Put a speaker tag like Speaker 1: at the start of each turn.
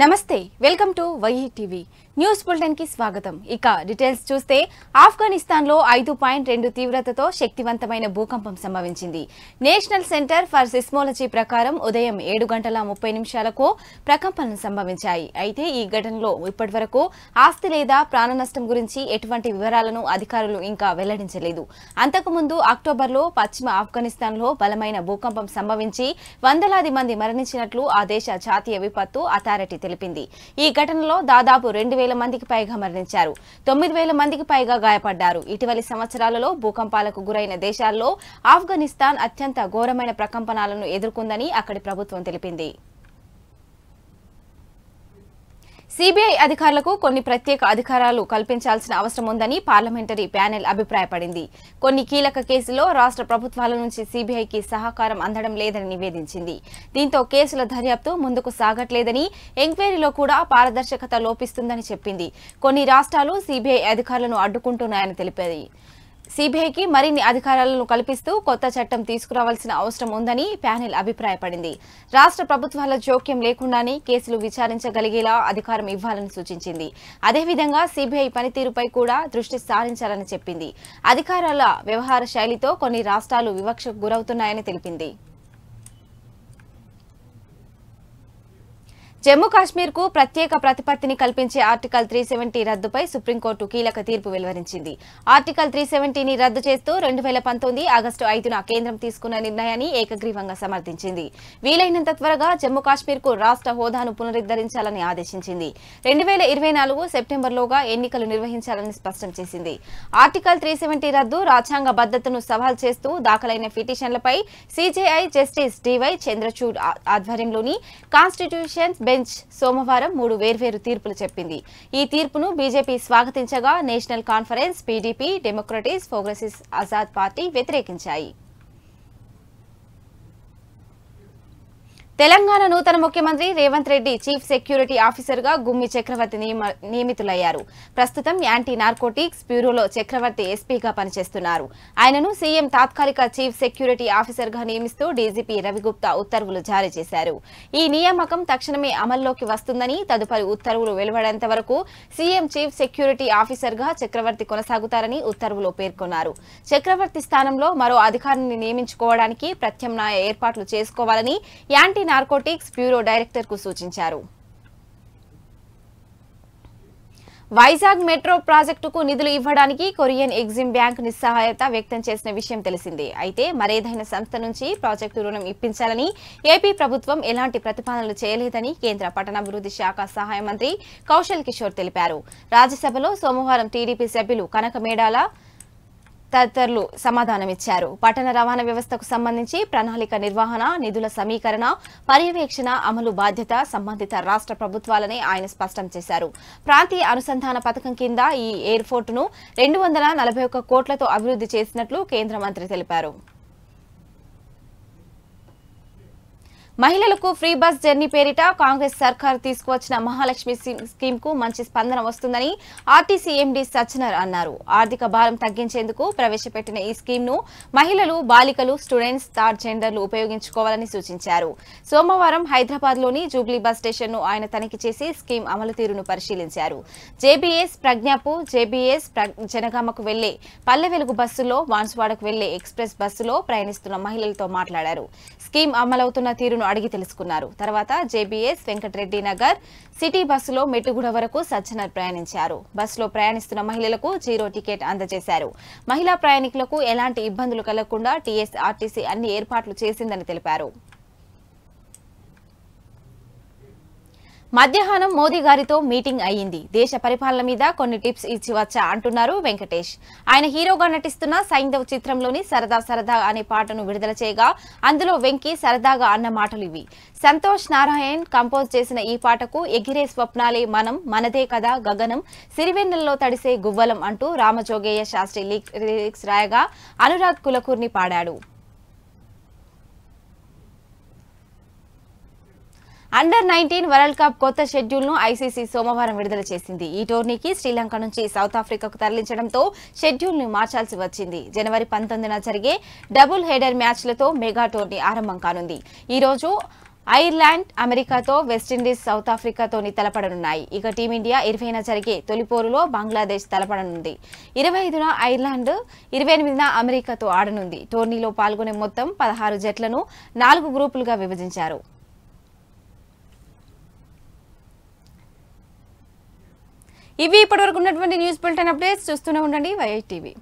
Speaker 1: నమస్తే welcome to వైహీ TV news bulletin కి స్వాగతం ఇక డీటెయిల్స్ చూస్తే ఆఫ్ఘనిస్తాన్ లో ఐదు పాయింట్ రెండు తీవ్రతతో శక్తివంతమైన భూకంపం సంభవించింది నేషనల్ సెంటర్ ఫర్ సిస్మోలజీ ప్రకారం ఉదయం ఏడు గంటల ముప్పై నిమిషాలకు ప్రకంపనలు సంభవించాయి అయితే ఈ ఘటనలో ఇప్పటి వరకు ఆస్తి లేదా ప్రాణ నష్టం గురించి ఎటువంటి వివరాలను అధికారులు ఇంకా వెల్లడించలేదు అంతకుముందు అక్టోబర్ లో పశ్చిమ ఆఫ్ఘనిస్తాన్ లో బలమైన భూకంపం సంభవించి వందలాది మంది మరణించినట్లు ఆ దేశ జాతీయ విపత్తు అథారిటీ తెలిపింది ఈ ఘటనలో దాదాపు రెండు వేల మందికి పైగా మరణించారు తొమ్మిది వేల మందికి పైగా గాయపడ్డారు ఇటీవలి సంవత్సరాలలో భూకంపాలకు గురైన దేశాల్లో ఆఫ్ఘనిస్తాన్ అత్యంత ఘోరమైన ప్రకంపనాలను ఎదుర్కొందని అక్కడి ప్రభుత్వం తెలిపింది సీబీఐ అధికారులకు కొన్ని ప్రత్యేక అధికారాలు కల్పించాల్సిన అవసరం ఉందని పార్లమెంటరీ ప్యానెల్ అభిప్రాయపడింది కొన్ని కీలక కేసుల్లో రాష్ట్ర ప్రభుత్వాల నుంచి సీబీఐకి సహకారం అందడం లేదని నివేదించింది దీంతో కేసుల దర్యాప్తు ముందుకు సాగట్లేదని ఎంక్వైరీలో కూడా పారదర్శకత లోపిస్తుందని చెప్పింది కొన్ని రాష్ట్రాలు సీబీఐ అధికారులను అడ్డుకుంటున్నాయని తెలిపింది సిబిఐకి మరిన్ని అధికారాలను కల్పిస్తూ కొత్త చట్టం తీసుకురావాల్సిన అవసరం ఉందని ప్యానెల్ అభిప్రాయపడింది రాష్ట్ర ప్రభుత్వాల జోక్యం లేకుండానే కేసులు విచారించగలిగేలా అధికారం ఇవ్వాలని సూచించింది అదేవిధంగా సిబిఐ పనితీరుపై కూడా దృష్టి సారించాలని చెప్పింది అధికారాల వ్యవహార శైలితో కొన్ని రాష్ట్రాలు వివక్షకు గురవుతున్నాయని తెలిపింది జమ్మూ కాశ్మీర్కు ప్రత్యేక ప్రతిపత్తిని కల్పించే ఆర్టికల్ త్రీ సెవెంటీ రద్దుపై సుప్రీంకోర్టు కీలక తీర్పు వెలువరించింది ఆర్టికల్ త్రీ సెవెంటీని రద్దు చేస్తూ రెండు వేల పంతొమ్మిది ఆగస్టు ఐదున కేంద్రం తీసుకున్న నిర్ణయాన్ని ఏకగ్రీవంగా సమర్థించింది వీలైనంత త్వరగా జమ్మూ కాశ్మీర్కు రాష్ట్ర హోదాను పునరుద్ధరించాలని ఆదేశించింది రెండు వేల ఇరవై నాలుగు సెప్టెంబర్లోగా ఎన్నికలు నిర్వహించాలని స్పష్టం చేసింది ఆర్టికల్ త్రీ సెవెంటీ రద్దు రాజ్యాంగ భద్రతను సవాల్ చేస్తూ దాఖలైన పిటిషన్లపై సీజేఐ జస్టిస్ డివై చంద్రచూడ్ ఆధ్వర్యంలోని కాన్స్టిట్యూషన్ బెంచ్ సోమవారం మూడు వేర్వేరు తీర్పులు చెప్పింది ఈ తీర్పును బీజేపీ స్వాగతించగా National Conference PDP Democratic Progressive Azad Party వ్యతిరేకించాయి తెలంగాణ నూతన ముఖ్యమంత్రి Revanth Reddy chief security officer గా గుమ్మి చక్రవర్తి నియమితులయ్యారు ప్రస్తుతం యాంటీ నార్కోటిక్స్ బ్యూరోలో చక్రవర్తి ఎస్పీగా పనిచేస్తున్నారు ఆయనను సీఎం తాత్కాలిక చీఫ్ సెక్యూరిటీ ఆఫీసర్ గా నియమిస్తూ డీజీపీ రవిగుప్తా ఉత్తర్వులు జారీ చేశారు ఈ నియామకం తక్షణమే అమల్లోకి వస్తుందని తదుపరి ఉత్తర్వులు వెలువడేంత వరకు సీఎం చీఫ్ సెక్యూరిటీ ఆఫీసర్ గా చక్రవర్తి కొనసాగుతారని ఉత్తర్వులో పేర్కొన్నారు చక్రవర్తి స్థానంలో మరో అధికారిని నియమించుకోవడానికి ప్రత్యామ్నాయ ఏర్పాట్లు చేసుకోవాలని యాంటీ నార్కోటిక్స్ బ్యూరో కు సూచించారు వైజాగ్ మెట్రో ప్రాజెక్టుకు నిధులు ఇవ్వడానికి కొరియన్ ఎగ్జిమ్ బ్యాంక్ నిస్సహాయత వ్యక్తం చేసిన విషయం తెలిసిందే అయితే మరేదైనా సంస్థ నుంచి ప్రాజెక్టు రుణం ఇప్పించాలని ఏపీ ప్రభుత్వం ఎలాంటి ప్రతిపాదనలు చేయలేదని కేంద్ర పట్టణాభివృద్ధి శాఖ సహాయ మంత్రి కౌశల్ కిషోర్ తెలిపారు రాజ్యసభలో సోమవారం టీడీపీ సభ్యులు కనకమేడాల తదితరులు సమాధానమిచ్చారు పట్టణ రవాణా వ్యవస్థకు సంబంధించి ప్రణాళిక నిర్వహణ నిధుల సమీకరణ పర్యవేక్షణ అమలు బాధ్యత సంబంధిత రాష్ట్ర ప్రభుత్వాలని ఆయన స్పష్టం చేశారు ప్రాంతీయ అనుసంధాన పథకం కింద ఈ ఎయిర్పోర్టును రెండు కోట్లతో అభివృద్ధి చేసినట్లు కేంద్ర మంత్రి తెలిపారు మహిళలకు ఫ్రీ బస్ జర్నీ పేరిట కాంగ్రెస్ సర్కార్ తీసుకువచ్చిన మహాలక్ష్మి స్కీమ్ కు మంచి స్పందన వస్తుందని ఆర్టీసీ ఎండీ సచ్చనర్ అన్నారు ఆర్థిక భారం తగ్గించేందుకు ప్రవేశపెట్టిన ఈ స్కీమ్ ను మహిళలు బాలికలు స్టూడెంట్స్ థర్డ్ జెండర్లు ఉపయోగించుకోవాలని సూచించారు సోమవారం హైదరాబాద్ లోని జూబ్లీ బస్ స్టేషన్ ను ఆయన తనిఖీ చేసి స్కీమ్ అమలు తీరును పరిశీలించారు జేబీఎస్ ప్రజ్ఞాపు జేబీఎస్ జనగామకు వెళ్లే పల్లె వెలుగు బస్సులో వాన్స్వాడకు వెళ్లే ఎక్స్ప్రెస్ బస్సులో ప్రయాణిస్తున్న మహిళలతో మాట్లాడారు స్కీమ్ అమలవుతున్న తీరును అడిగి తెలుసుకున్నారు తర్వాత జేబీఎస్ వెంకటరెడ్డి నగర్ సిటీ బస్సులో మెట్టుగూడ వరకు సజ్జనర్ ప్రయాణించారు బస్సులో ప్రయాణిస్తున్న మహిళలకు జీరో టికెట్ అందజేశారు మహిళా ప్రయాణికులకు ఎలాంటి ఇబ్బందులు కలగకుండా టీఎస్ఆర్టీసీ అన్ని ఏర్పాట్లు చేసిందని తెలిపారు మధ్యాహ్నం మోదీ గారితో మీటింగ్ అయ్యింది దేశ పరిపాలన మీద కొన్ని టిప్స్ ఇచ్చి వచ్చా అంటున్నారు వెంకటేష్ ఆయన హీరోగా నటిస్తున్న సైంధవ్ చిత్రంలోని సరదా సరదా అనే పాటను విడుదల చేయగా అందులో వెంకీ సరదాగా అన్న మాటలు ఇవి సంతోష్ నారాయణ్ కంపోజ్ చేసిన ఈ పాటకు ఎగిరే స్వప్నాలే మనం మనదే కదా గగనం సిరివెన్నెల్లో తడిసే గువ్వలం అంటూ రామజోగేయ శాస్త్రి లిరిక్స్ రాయగా అనురాగ్ కులకూర్ని పాడాడు అండర్ నైన్టీన్ వరల్డ్ కప్ కొత్త షెడ్యూల్ను ఐసీసీ సోమవారం విడుదల చేసింది ఈ టోర్నీకి శ్రీలంక నుంచి సౌత్ ఆఫ్రికాకు తరలించడంతో షెడ్యూల్ను మార్చాల్సి వచ్చింది జనవరి పంతొమ్మిదిన జరిగే డబుల్ హెడర్ మ్యాచ్లతో మెగా టోర్నీ ఆరంభం కానుంది ఈరోజు ఐర్లాండ్ అమెరికాతో వెస్టిండీస్ సౌత్ ఆఫ్రికాతోని తలపడనున్నాయి ఇక టీమిండియా ఇరవైన జరిగే తొలి పోరులో బంగ్లాదేశ్ తలపడనుంది ఇరవై ఐదున ఐర్లాండ్ ఇరవై ఎనిమిదిన అమెరికాతో ఆడనుంది టోర్నీలో పాల్గొనే మొత్తం పదహారు జట్లను నాలుగు గ్రూపులుగా విభజించారు ఇవి ఇప్పటివరకు ఉన్నటువంటి న్యూస్ బులెటిన్ అప్డేట్స్ చూస్తూనే ఉండండి వైఐటీవీ